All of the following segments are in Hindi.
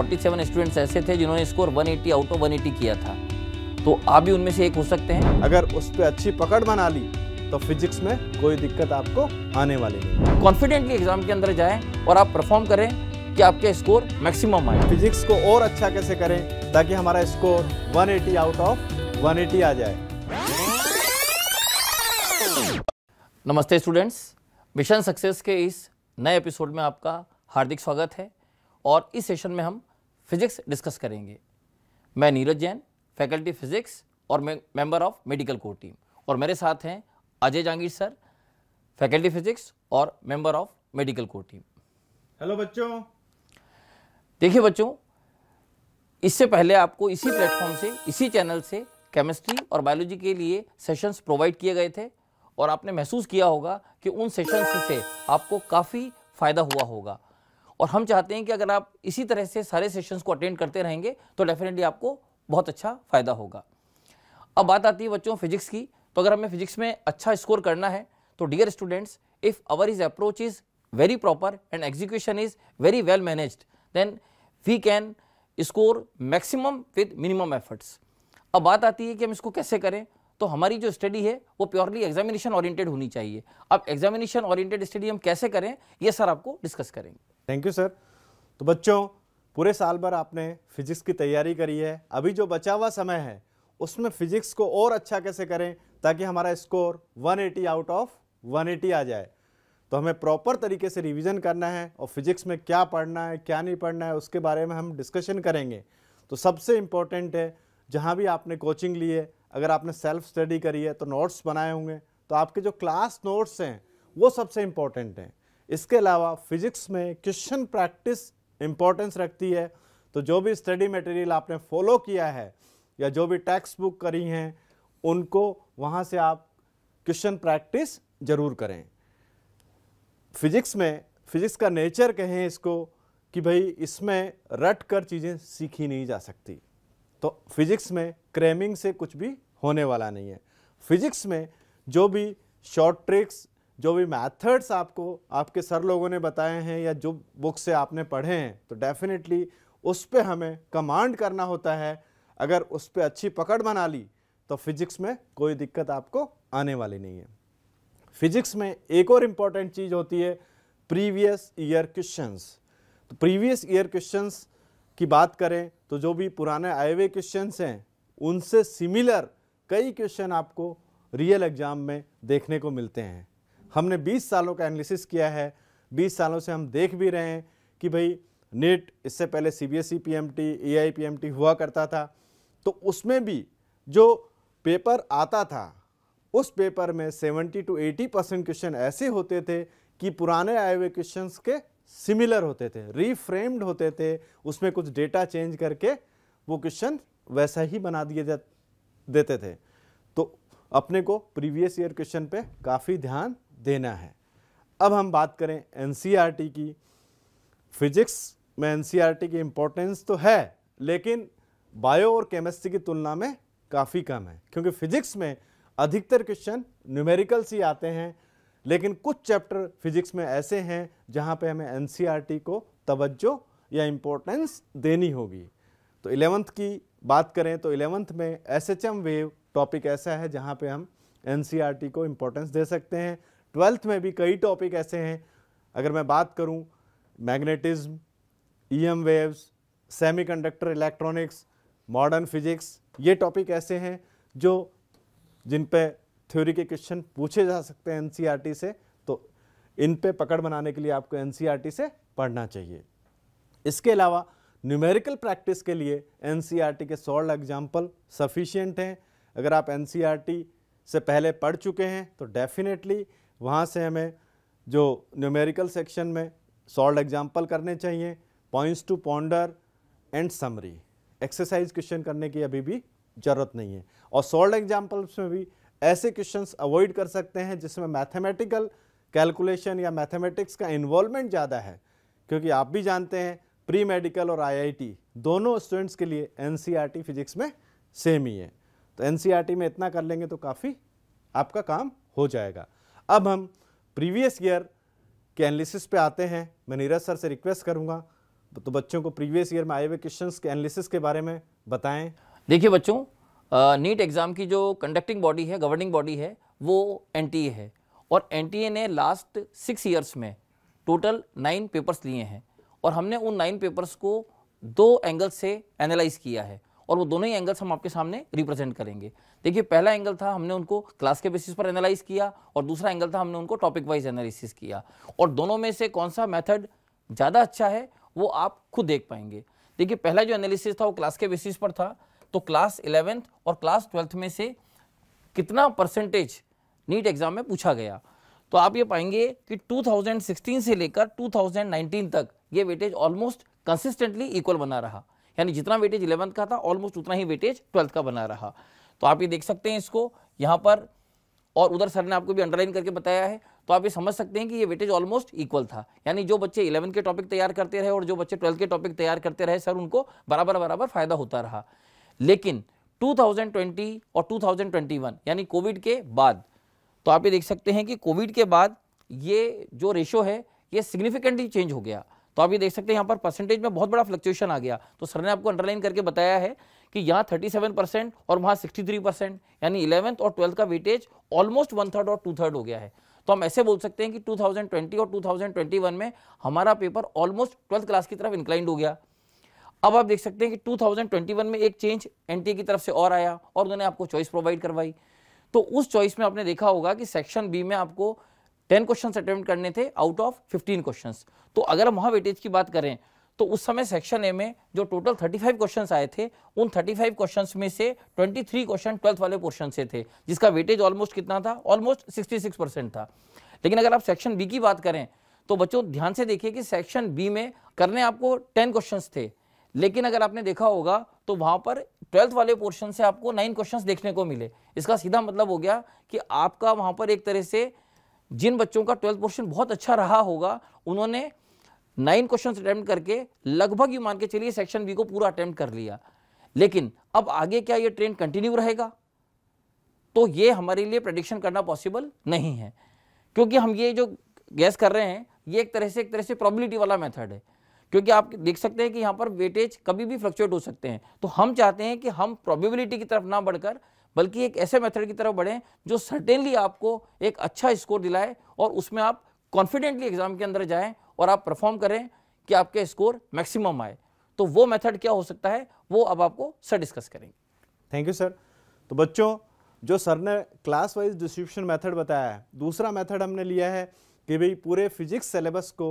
47 स्टूडेंट्स ऐसे थे जिन्होंने स्कोर 180 आउट ऑफ 180 किया था तो आप भी उनमें से एक हो सकते हैं अगर उस पर अच्छी पकड़ बना ली तो फिजिक्स में कोई दिक्कत आपको आने वाली नहीं कॉन्फिडेंटली एग्जाम के अंदर जाए और आप परफॉर्म करें कि आपके स्कोर मैक्सिमम आए फिजिक्स को और अच्छा कैसे करें ताकि हमारा स्कोर 180 आउट ऑफ 180 आ जाए नमस्ते स्टूडेंट्स मिशन सक्सेस के इस नए एपिसोड में आपका हार्दिक स्वागत है और इस सेशन में हम फिजिक्स डिस्कस करेंगे मैं नीरज जैन फैकल्टी फिजिक्स और member of medical core team और मेरे साथ हैं Ajay Jahangir sir faculty physics और member of medical core team hello बच्चों देखिए बच्चों इससे पहले आपको इसी प्लेटफॉर्म से इसी चैनल से केमिस्ट्री और बायोलॉजी के लिए सेशंस प्रोवाइड किए गए थे और आपने महसूस किया होगा कि उन सेशंस से आपको काफ़ी फ़ायदा हुआ होगा और हम चाहते हैं कि अगर आप इसी तरह से सारे सेशंस को अटेंड करते रहेंगे तो डेफिनेटली आपको बहुत अच्छा फ़ायदा होगा अब बात आती है बच्चों फिजिक्स की तो अगर हमें फिजिक्स में अच्छा स्कोर करना है तो dear students if our is approach is very proper and execution is very well manage then we can score maximum with minimum efforts अब बात आती है कि हम इसको कैसे करें तो हमारी जो स्टडी है वो प्योरली एग्जामिनेशन ओरिएंटेड होनी चाहिए अब एग्जामिनेशन ओरिएंटेड स्टडी हम कैसे करें ये सर आपको डिस्कस करेंगे थैंक यू सर तो बच्चों पूरे साल भर आपने फिजिक्स की तैयारी करी है अभी जो बचा हुआ समय है उसमें फिजिक्स को और अच्छा कैसे करें ताकि हमारा स्कोर 180 आउट ऑफ 180 आ जाए तो हमें प्रॉपर तरीके से रिवीजन करना है और फिजिक्स में क्या पढ़ना है क्या नहीं पढ़ना है उसके बारे में हम डिस्कशन करेंगे तो सबसे इम्पोर्टेंट है जहाँ भी आपने कोचिंग ली है अगर आपने सेल्फ स्टडी करी है तो नोट्स बनाए होंगे तो आपके जो क्लास नोट्स हैं वो सबसे इम्पॉर्टेंट हैं इसके अलावा फिजिक्स में क्वेश्चन प्रैक्टिस इंपॉर्टेंस रखती है तो जो भी स्टडी मटेरियल आपने फॉलो किया है या जो भी टेक्स्ट बुक करी हैं उनको वहाँ से आप क्वेश्चन प्रैक्टिस जरूर करें फिजिक्स में फिजिक्स का नेचर कहें इसको कि भाई इसमें रट कर चीज़ें सीखी नहीं जा सकती तो फिजिक्स में क्रेमिंग से कुछ भी होने वाला नहीं है फिजिक्स में जो भी शॉर्ट ट्रिक्स जो भी मैथड्स आपको आपके सर लोगों ने बताए हैं या जो बुक से आपने पढ़े हैं तो डेफिनेटली उस पर हमें कमांड करना होता है अगर उस पर अच्छी पकड़ बना ली तो फिजिक्स में कोई दिक्कत आपको आने वाली नहीं है फिजिक्स में एक और इम्पॉर्टेंट चीज़ होती है प्रीवियस ईयर क्वेश्चंस तो प्रीवियस ईयर क्वेश्चंस की बात करें तो जो भी पुराने आए हुए क्वेश्चंस हैं उनसे सिमिलर कई क्वेश्चन आपको रियल एग्जाम में देखने को मिलते हैं हमने 20 सालों का एनालिसिस किया है 20 सालों से हम देख भी रहे हैं कि भाई नेट इससे पहले C B S E P M T A I P M T हुआ करता था तो उसमें भी जो पेपर आता था उस पेपर में 70 टू 80 परसेंट क्वेश्चन ऐसे होते थे कि पुराने आए हुए क्वेश्चन के सिमिलर होते थे रीफ्रेम्ड होते थे उसमें कुछ डेटा चेंज करके वो क्वेश्चन वैसा ही बना दिए जा देते थे तो अपने को प्रीवियस ईयर क्वेश्चन पे काफ़ी ध्यान देना है अब हम बात करें एन e की फिजिक्स में एन e की इम्पोर्टेंस तो है लेकिन बायो और केमिस्ट्री की तुलना में काफ़ी कम है क्योंकि फिजिक्स में अधिकतर क्वेश्चन न्यूमेरिकल से आते हैं लेकिन कुछ चैप्टर फिजिक्स में ऐसे हैं जहाँ पे हमें एन e को तवज्जो या इम्पोर्टेंस देनी होगी तो इलेवंथ की बात करें तो इलेवंथ में एस वेव टॉपिक ऐसा है जहाँ पे हम एन को इम्पोर्टेंस दे सकते हैं ट्वेल्थ में भी कई टॉपिक ऐसे हैं अगर मैं बात करूं magnetism EM waves semiconductor electronics modern physics ये टॉपिक ऐसे हैं जो जिन पे थ्योरी के क्वेश्चन पूछे जा सकते हैं एनसीईआरटी e से तो इन पे पकड़ बनाने के लिए आपको एनसीईआरटी e से पढ़ना चाहिए इसके अलावा न्यूमेरिकल प्रैक्टिस के लिए एनसीईआरटी e के सॉल्ड एग्जाम्पल सफिशियंट हैं अगर आप एनसीईआरटी से पहले पढ़ चुके हैं तो डेफिनेटली वहाँ से हमें जो न्यूमेरिकल सेक्शन में सॉल्ड एग्जाम्पल करने चाहिए points to ponder and summary exercise question करने की अभी भी ज़रूरत नहीं है और सॉल्ड एग्जाम्पल्स में भी ऐसे क्वेश्चन अवॉइड कर सकते हैं जिसमें मैथमेटिकल कैलकुलेशन या मैथमेटिक्स का इन्वॉल्वमेंट ज़्यादा है क्योंकि आप भी जानते हैं प्री मेडिकल और आईआईटी दोनों स्टूडेंट्स के लिए एनसीईआरटी फिजिक्स e में सेम ही है तो एनसीईआरटी e में इतना कर लेंगे तो काफ़ी आपका काम हो जाएगा अब हम प्रीवियस ईयर के एनालिसिस पे आते हैं मैं नीरज सर से रिक्वेस्ट करूँगा तो बच्चों को प्रीवियस ईयर में आए हुए क्वेश्चन के एनालिसिस के बारे में बताएं देखिए बच्चों नीट एग्ज़ाम की जो कंडक्टिंग बॉडी है गवर्निंग बॉडी है वो एन है और एन ने लास्ट सिक्स ईयर्स में टोटल नाइन पेपर्स लिए हैं और हमने उन नाइन पेपर्स को दो एंगल से एनालाइज किया है और वो दोनों ही एंगल्स हम आपके सामने रिप्रेजेंट करेंगे देखिए पहला एंगल था हमने उनको क्लास के बेसिस पर एनालाइज किया और दूसरा एंगल था हमने उनको टॉपिक वाइज एनालिसिस किया और दोनों में से कौन सा मेथड ज़्यादा अच्छा है वो आप खुद देख पाएंगे देखिए पहला जो एनालिसिस था वो क्लास के बेसिस पर था तो क्लास इलेवेंथ और क्लास ट्वेल्थ में से कितना परसेंटेज नीट एग्जाम में पूछा गया तो आप ये पाएंगे कि 2016 से लेकर 2019 तक ये वेटेज ऑलमोस्ट कंसिस्टेंटली इक्वल बना रहा यानी जितना वेटेज इलेवंथ का था ऑलमोस्ट उतना ही वेटेज ट्वेल्थ का बना रहा तो आप ये देख सकते हैं इसको यहाँ पर और उधर सर ने आपको भी अंडरलाइन करके बताया है तो आप ये समझ सकते हैं कि ये वेटेज ऑलमोस्ट इक्वल था यानी जो बच्चे इलेवन के टॉपिक तैयार करते रहे और जो बच्चे ट्वेल्थ के टॉपिक तैयार करते रहे सर उनको बराबर बराबर फायदा होता रहा लेकिन 2020 और 2021 यानी कोविड के बाद तो आप ये देख सकते हैं कि कोविड के बाद ये जो रेशो है ये सिग्निफिकेंटली चेंज हो गया तो आप ये देख सकते हैं यहाँ पर परसेंटेज में बहुत बड़ा फ्लक्चुएशन आ गया तो सर ने आपको अंडरलाइन करके बताया है कि यहाँ थर्टी सेवन परसेंट और वहाँ सिक्सटी थ्री परसेंट यानी इलेवंथ और ट्वेल्थ का वेटेज ऑलमोस्ट वन थर्ड और टू थर्ड हो गया है तो हम ऐसे बोल सकते हैं कि 2020 और 2021 में हमारा पेपर ऑलमोस्ट ट्वेल्थ क्लास की तरफ इंक्लाइंड हो गया अब आप देख सकते हैं कि 2021 में एक चेंज एनटीए की तरफ से और आया और उन्होंने आपको चॉइस प्रोवाइड करवाई तो उस चॉइस में आपने देखा होगा कि सेक्शन बी में आपको टेन क्वेश्चन अटेम्प्ट करने थे आउट ऑफ फिफ्टीन क्वेश्चन तो अगर हम वहाँ वेटेज की बात करें तो उस समय सेक्शन ए में जो टोटल 35 क्वेश्चंस आए थे उन 35 क्वेश्चंस में से 23 क्वेश्चन ट्वेल्थ वाले पोर्शन से थे जिसका वेटेज ऑलमोस्ट कितना था ऑलमोस्ट 66 परसेंट था लेकिन अगर आप सेक्शन बी की बात करें तो बच्चों ध्यान से देखिए कि सेक्शन बी में करने आपको 10 क्वेश्चंस थे लेकिन अगर आपने देखा होगा तो वहां पर ट्वेल्थ वाले पोर्शन से आपको नाइन क्वेश्चन देखने को मिले इसका सीधा मतलब हो गया कि आपका वहां पर एक तरह से जिन बच्चों का ट्वेल्थ पोर्शन बहुत अच्छा रहा होगा उन्होंने नाइन क्वेश्चन अटैम्प्ट करके लगभग यू मान के चलिए सेक्शन बी को पूरा अटैम्प्ट कर लिया लेकिन अब आगे क्या ये ट्रेंड कंटिन्यू रहेगा तो ये हमारे लिए प्रडिक्शन करना पॉसिबल नहीं है क्योंकि हम ये जो गैस कर रहे हैं ये एक तरह से एक तरह से प्रॉबिलिटी वाला मेथड है क्योंकि आप देख सकते हैं कि यहाँ पर वेटेज कभी भी फ्लक्चुएट हो सकते हैं तो हम चाहते हैं कि हम प्रॉबिबिलिटी की तरफ ना बढ़कर बल्कि एक ऐसे मेथड की तरफ बढ़ें जो सर्टेनली आपको एक अच्छा स्कोर दिलाए और उसमें आप कॉन्फिडेंटली एग्जाम के अंदर जाएं और आप परफॉर्म करें कि आपके स्कोर मैक्सिमम आए तो वो मेथड क्या हो सकता है वो अब आपको सर डिस्कस करेंगे थैंक यू सर तो बच्चों जो सर ने क्लास वाइज डिस्ट्रीब्यूशन मेथड बताया है दूसरा मेथड हमने लिया है कि भाई पूरे फिजिक्स सिलेबस को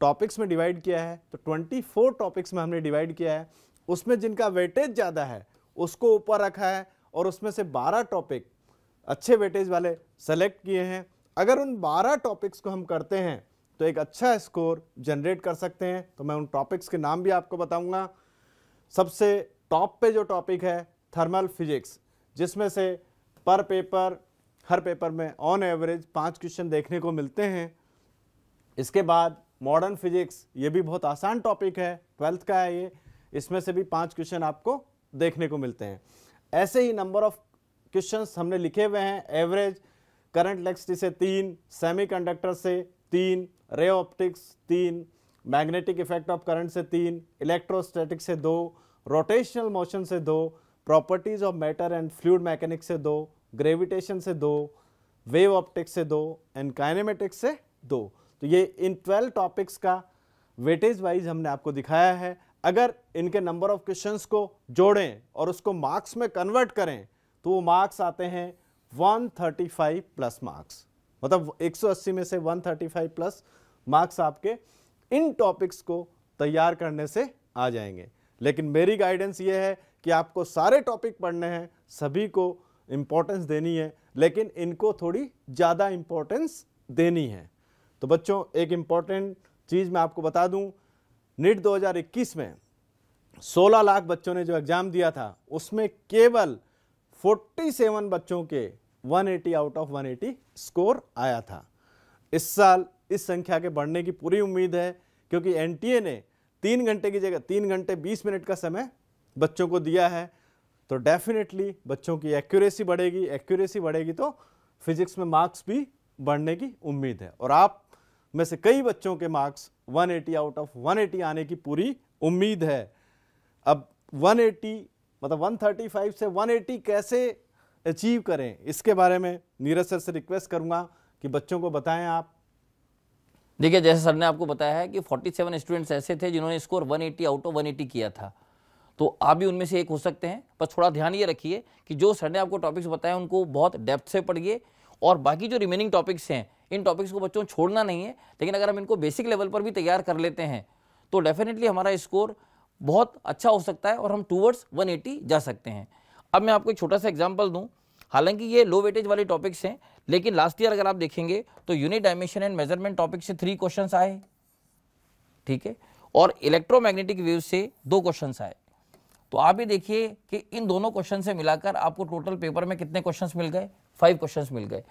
टॉपिक्स में डिवाइड किया है तो ट्वेंटी टॉपिक्स में हमने डिवाइड किया है उसमें जिनका वेटेज ज़्यादा है उसको ऊपर रखा है और उसमें से 12 टॉपिक अच्छे वेटेज वाले सेलेक्ट किए हैं अगर उन 12 टॉपिक्स को हम करते हैं तो एक अच्छा स्कोर जनरेट कर सकते हैं तो मैं उन टॉपिक्स के नाम भी आपको बताऊंगा सबसे टॉप पे जो टॉपिक है थर्मल फिजिक्स जिसमें से पर पेपर हर पेपर में ऑन एवरेज पाँच क्वेश्चन देखने को मिलते हैं इसके बाद मॉडर्न फिजिक्स ये भी बहुत आसान टॉपिक है ट्वेल्थ का है ये इसमें से भी पाँच क्वेश्चन आपको देखने को मिलते हैं ऐसे ही नंबर ऑफ क्वेश्चन हमने लिखे हुए हैं एवरेज करंट इलेक्ट्रिसिटी से तीन सेमीकंडक्टर से तीन रे ऑप्टिक्स तीन मैग्नेटिक इफेक्ट ऑफ करंट से तीन इलेक्ट्रोस्टैटिक से दो रोटेशनल मोशन से दो properties of matter and fluid mechanics से दो ग्रेविटेशन से दो वेव ऑप्टिक्स से दो एंड काइनेमेटिक्स से दो तो ये इन ट्वेल्व टॉपिक्स का वेटेज वाइज हमने आपको दिखाया है अगर इनके नंबर ऑफ क्वेश्चन को जोड़ें और उसको मार्क्स में कन्वर्ट करें तो वो मार्क्स आते हैं 135 प्लस मार्क्स मतलब 180 में से 135 प्लस मार्क्स आपके इन टॉपिक्स को तैयार करने से आ जाएंगे लेकिन मेरी गाइडेंस ये है कि आपको सारे टॉपिक पढ़ने हैं सभी को इम्पोर्टेंस देनी है लेकिन इनको थोड़ी ज़्यादा इम्पोर्टेंस देनी है तो बच्चों एक इम्पॉर्टेंट चीज़ मैं आपको बता दूं नीट 2021 में 16 लाख बच्चों ने जो एग्ज़ाम दिया था उसमें केवल 47 बच्चों के 180 आउट ऑफ 180 स्कोर आया था इस साल इस संख्या के बढ़ने की पूरी उम्मीद है क्योंकि एनटीए ने तीन घंटे की जगह तीन घंटे बीस मिनट का समय बच्चों को दिया है तो डेफिनेटली बच्चों की एक्यूरेसी बढ़ेगी एक्यूरेसी बढ़ेगी तो फिजिक्स में मार्क्स भी बढ़ने की उम्मीद है और आप में से कई बच्चों के मार्क्स 180 आउट ऑफ 180 आने की पूरी उम्मीद है अब 180 मतलब 135 से 180 कैसे अचीव करें इसके बारे में नीरज सर से रिक्वेस्ट करूंगा कि बच्चों को बताएं आप देखिए जैसे सर ने आपको बताया है कि 47 स्टूडेंट्स ऐसे थे जिन्होंने स्कोर 180 आउट ऑफ 180 किया था तो आप भी उनमें से एक हो सकते हैं पर थोड़ा ध्यान ये रखिए कि जो सर ने आपको टॉपिक्स बताए उनको बहुत डेप्थ से पढ़िए और बाकी जो रिमेनिंग टॉपिक्स हैं इन टॉपिक्स को बच्चों छोड़ना नहीं है लेकिन अगर हम इनको बेसिक लेवल पर भी तैयार कर लेते हैं तो डेफिनेटली हमारा स्कोर बहुत अच्छा हो सकता है और हम टूवर्ड्स 180 जा सकते हैं अब मैं आपको एक छोटा सा एग्जाम्पल दूँ हालांकि ये लो वेटेज वाले टॉपिक्स हैं लेकिन लास्ट ईयर अगर आप देखेंगे तो unit dimension and measurement topic से थ्री क्वेश्चन आए ठीक है और इलेक्ट्रोमैग्नेटिक वेव से दो क्वेश्चन आए तो आप ये देखिए कि इन दोनों क्वेश्चन से मिलाकर आपको टोटल पेपर में कितने क्वेश्चन मिल गए फाइव क्वेश्चन मिल गए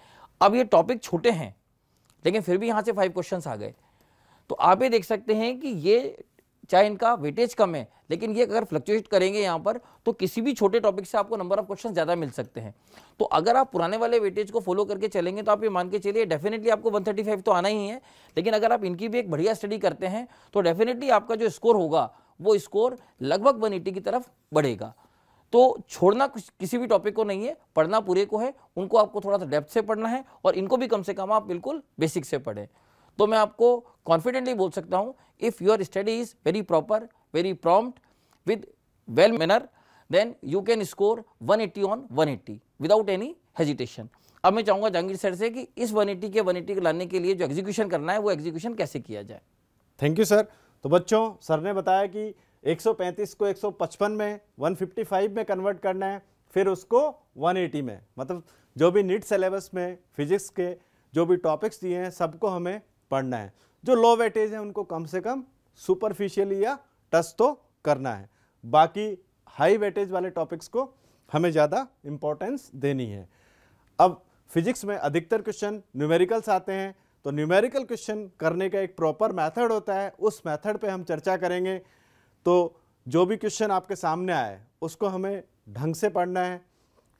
अब ये टॉपिक छोटे हैं लेकिन फिर भी यहाँ से फाइव क्वेश्चन आ गए तो आप ये देख सकते हैं कि ये चाहे इनका वेटेज कम है लेकिन ये अगर फ्लक्चुएट करेंगे यहाँ पर तो किसी भी छोटे टॉपिक से आपको नंबर ऑफ क्वेश्चन ज़्यादा मिल सकते हैं तो अगर आप पुराने वाले वेटेज को फॉलो करके चलेंगे तो आप ये मान के चलिए डेफिनेटली आपको 135 तो आना ही है लेकिन अगर आप इनकी भी एक बढ़िया स्टडी करते हैं तो डेफिनेटली आपका जो स्कोर होगा वो स्कोर लगभग वन की तरफ बढ़ेगा तो छोड़ना किसी भी टॉपिक को नहीं है पढ़ना पूरे को है उनको आपको थोड़ा सा डेप्थ से पढ़ना है और इनको भी कम से कम आप बिल्कुल बेसिक से पढ़ें तो मैं आपको कॉन्फिडेंटली बोल सकता हूँ if your study is very proper very prompt with well manner then you can score 180 on 180 without any hesitation अब मैं चाहूँगा जहांगीर सर से कि इस 180 के 180 को लाने के लिए जो एग्जीक्यूशन करना है वो एग्जीक्यूशन कैसे किया जाए थैंक यू सर तो बच्चों सर ने बताया कि 135 को 155 में 155 में कन्वर्ट करना है फिर उसको 180 में मतलब जो भी नीट सिलेबस में फिजिक्स के जो भी टॉपिक्स दिए हैं सबको हमें पढ़ना है जो लो वेटेज हैं उनको कम से कम सुपरफिशियली या टच तो करना है बाकी हाई वेटेज वाले टॉपिक्स को हमें ज़्यादा इम्पोर्टेंस देनी है अब फिजिक्स में अधिकतर क्वेश्चन न्यूमेरिकल्स आते हैं तो न्यूमेरिकल क्वेश्चन करने का एक प्रॉपर मेथड होता है उस मेथड पे हम चर्चा करेंगे तो जो भी क्वेश्चन आपके सामने आए उसको हमें ढंग से पढ़ना है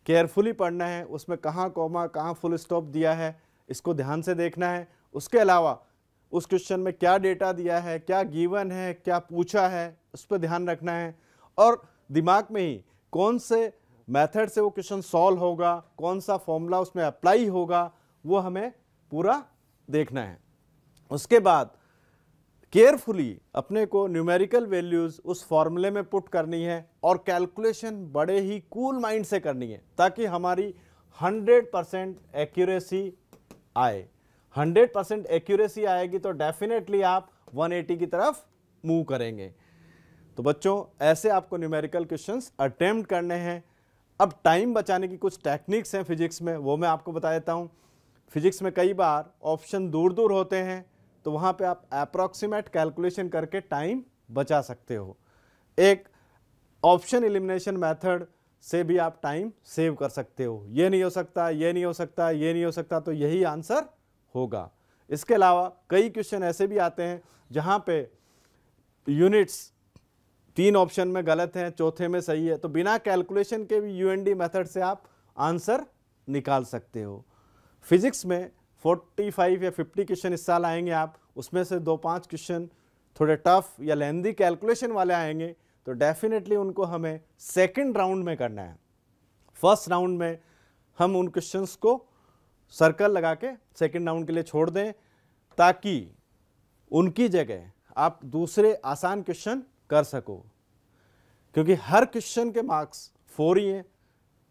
केयरफुली पढ़ना है उसमें कहाँ कॉमा कहाँ फुल स्टॉप दिया है इसको ध्यान से देखना है उसके अलावा उस क्वेश्चन में क्या डेटा दिया है क्या गिवन है क्या पूछा है उस पर ध्यान रखना है और दिमाग में ही कौन से मेथड से वो क्वेश्चन सॉल्व होगा कौन सा फॉर्मूला उसमें अप्लाई होगा वो हमें पूरा देखना है उसके बाद केयरफुली अपने को न्यूमेरिकल वैल्यूज उस फॉर्मूले में पुट करनी है और कैलकुलेशन बड़े ही कूल cool माइंड से करनी है ताकि हमारी 100 परसेंट एक्यूरेसी आए 100 परसेंट एक्यूरेसी आएगी तो डेफिनेटली आप 180 की तरफ मूव करेंगे तो बच्चों ऐसे आपको न्यूमेरिकल क्वेश्चंस अटेम्प्ट करने हैं अब टाइम बचाने की कुछ टेक्निक्स हैं फिजिक्स में वो मैं आपको बता देता हूँ फिजिक्स में कई बार ऑप्शन दूर दूर होते हैं तो वहाँ पे आप अप्रॉक्सीमेट कैलकुलेशन करके टाइम बचा सकते हो एक ऑप्शन एलिमिनेशन मेथड से भी आप टाइम सेव कर सकते हो ये नहीं हो सकता ये नहीं हो सकता ये नहीं हो सकता तो यही आंसर होगा इसके अलावा कई क्वेश्चन ऐसे भी आते हैं जहाँ पे यूनिट्स तीन ऑप्शन में गलत हैं चौथे में सही है तो बिना कैलकुलेशन के भी यू मेथड से आप आंसर निकाल सकते हो फिजिक्स में 45 या 50 क्वेश्चन इस साल आएंगे आप उसमें से दो पांच क्वेश्चन थोड़े टफ या लेंदी कैलकुलेशन वाले आएंगे तो डेफिनेटली उनको हमें सेकंड राउंड में करना है फर्स्ट राउंड में हम उन क्वेश्चंस को सर्कल लगा के सेकेंड राउंड के लिए छोड़ दें ताकि उनकी जगह आप दूसरे आसान क्वेश्चन कर सको क्योंकि हर क्वेश्चन के मार्क्स फोर ही हैं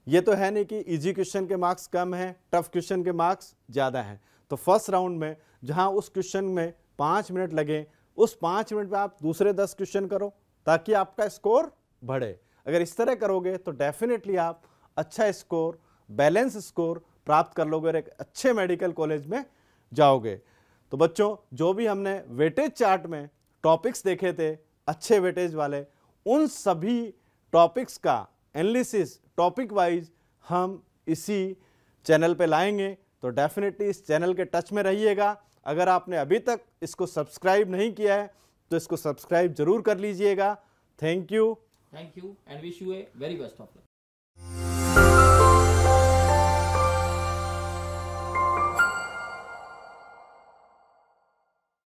ये तो है नहीं कि इजी e क्वेश्चन के मार्क्स कम हैं टफ क्वेश्चन के मार्क्स ज़्यादा हैं तो फर्स्ट राउंड में जहाँ उस क्वेश्चन में पाँच मिनट लगे उस पाँच मिनट में आप दूसरे दस क्वेश्चन करो ताकि आपका स्कोर बढ़े अगर इस तरह करोगे तो डेफिनेटली आप अच्छा स्कोर बैलेंस स्कोर प्राप्त कर लोगे और एक अच्छे मेडिकल कॉलेज में जाओगे तो बच्चों जो भी हमने वेटेज चार्ट में टॉपिक्स देखे थे अच्छे वेटेज वाले उन सभी टॉपिक्स का एनालिसिस टॉपिक वाइज हम इसी चैनल पे लाएंगे तो डेफिनेटली इस चैनल के टच में रहिएगा अगर आपने अभी तक इसको सब्सक्राइब नहीं किया है तो इसको सब्सक्राइब जरूर कर लीजिएगा thank you thank you and wish you a very best of luck